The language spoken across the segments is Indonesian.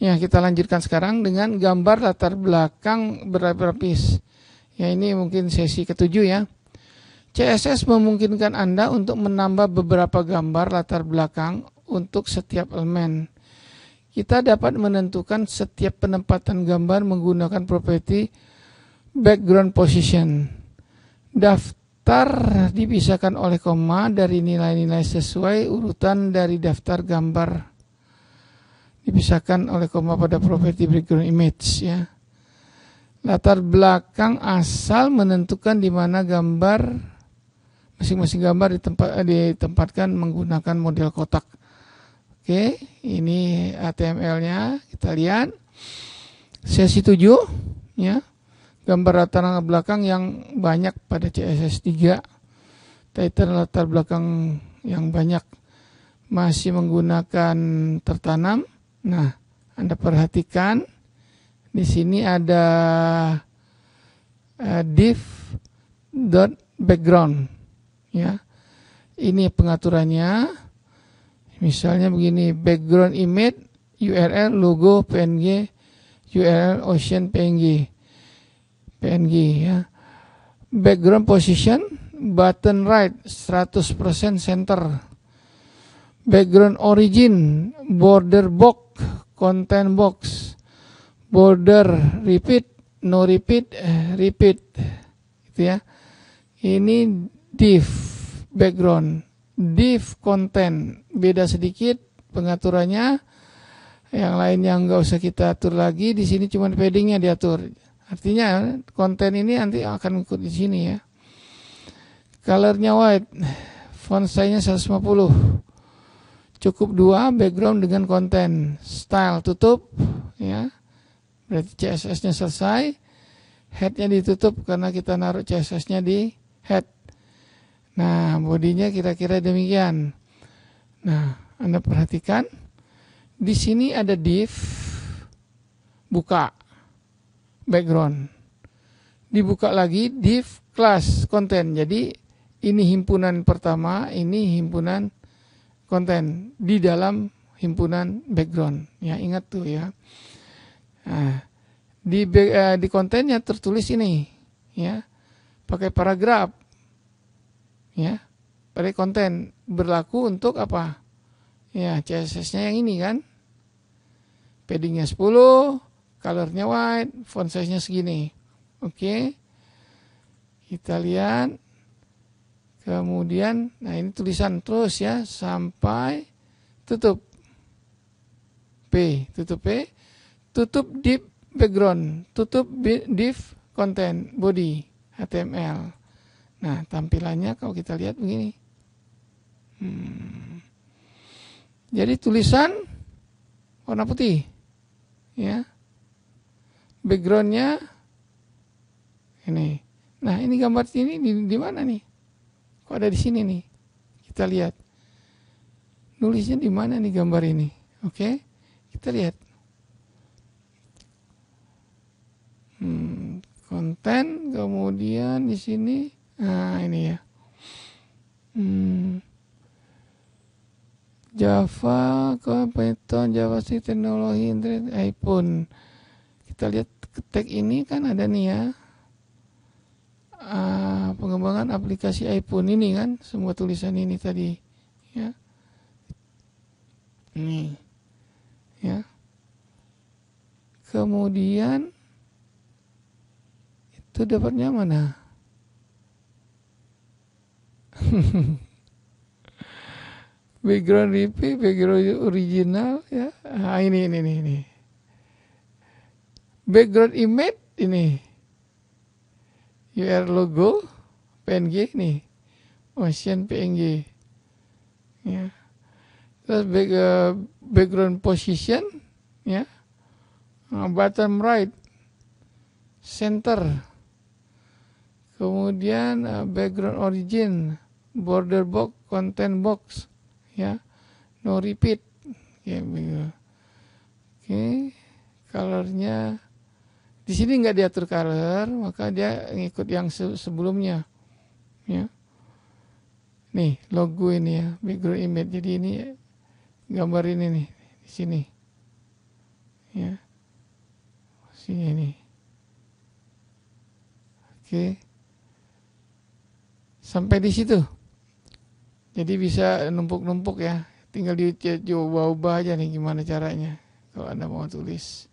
Ya, kita lanjutkan sekarang dengan gambar latar belakang berlapis. Ya, ini mungkin sesi ketujuh ya. CSS memungkinkan Anda untuk menambah beberapa gambar latar belakang untuk setiap elemen. Kita dapat menentukan setiap penempatan gambar menggunakan properti background position. Daftar dipisahkan oleh koma dari nilai-nilai sesuai urutan dari daftar gambar dipisahkan oleh koma pada properti background image ya. Latar belakang asal menentukan di mana gambar masing-masing gambar ditempat, eh, ditempatkan menggunakan model kotak. Oke, ini HTML-nya kita lihat. Sesi 7 ya. Gambar latar belakang yang banyak pada CSS 3. Title latar belakang yang banyak masih menggunakan tertanam Nah, Anda perhatikan di sini ada uh, div dot background ya. Ini pengaturannya. Misalnya begini, background image URL logo PNG URL ocean PNG PNG ya. Background position button right 100% center. Background origin border box content box border repeat no repeat eh, repeat gitu ya ini div background div content beda sedikit pengaturannya yang lain yang nggak usah kita atur lagi di sini cuma paddingnya diatur artinya konten ini nanti akan ikut di sini ya colornya white font size-nya 150 cukup dua background dengan konten style tutup ya berarti CSS-nya selesai head nya ditutup karena kita naruh CSS-nya di head nah bodinya kira-kira demikian nah anda perhatikan di sini ada div buka background dibuka lagi div class konten jadi ini himpunan pertama ini himpunan konten di dalam himpunan background. Ya, ingat tuh ya. Nah, di eh, di kontennya tertulis ini, ya. Pakai paragraf. Ya. Pakai konten berlaku untuk apa? Ya, CSS-nya yang ini kan. Paddingnya 10, colornya white, font size-nya segini. Oke. Okay. Kita lihat Kemudian, nah ini tulisan terus ya sampai tutup P, tutup P, tutup div background, tutup div content body HTML. Nah tampilannya kalau kita lihat begini. Hmm. Jadi tulisan warna putih, ya. Backgroundnya ini. Nah ini gambar ini di, di mana nih? Oh ada di sini nih. Kita lihat. Nulisnya di mana nih gambar ini? Oke. Okay? Kita lihat. Hmm, konten kemudian di sini nah ini ya. Hmm. Java penonton Java JavaScript, teknologi internet, iPhone. Kita lihat tag ini kan ada nih ya. Ah, pengembangan aplikasi iPhone ini kan semua tulisan ini tadi ya nih ya kemudian itu dapatnya mana background repeat background original ya nah, ini ini, ini. background image ini UR logo PNG nih motion PNG ya terus back, uh, background position ya uh, bottom right center kemudian uh, background origin border box content box ya no repeat ya begitu oke okay. colornya di sini nggak diatur color, maka dia ngikut yang sebelumnya. Ya. Nih, logo ini ya, background image. Jadi ini gambar ini nih, di sini. Ya. Sini ini Oke. Sampai di situ. Jadi bisa numpuk-numpuk ya. Tinggal dicoba ubah aja nih gimana caranya kalau Anda mau tulis.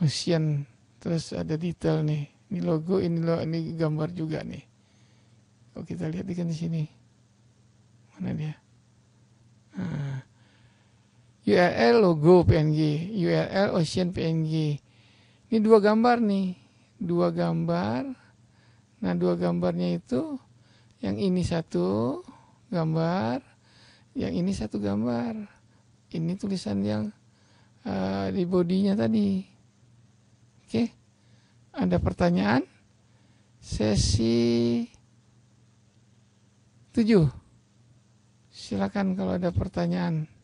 Ocean terus ada detail nih ini logo ini lo ini gambar juga nih kalau kita lihat kan di sini mana dia nah, URL logo PNG URL Ocean PNG ini dua gambar nih dua gambar nah dua gambarnya itu yang ini satu gambar yang ini satu gambar ini tulisan yang uh, di bodinya tadi Oke. Ada pertanyaan? Sesi 7. Silakan kalau ada pertanyaan.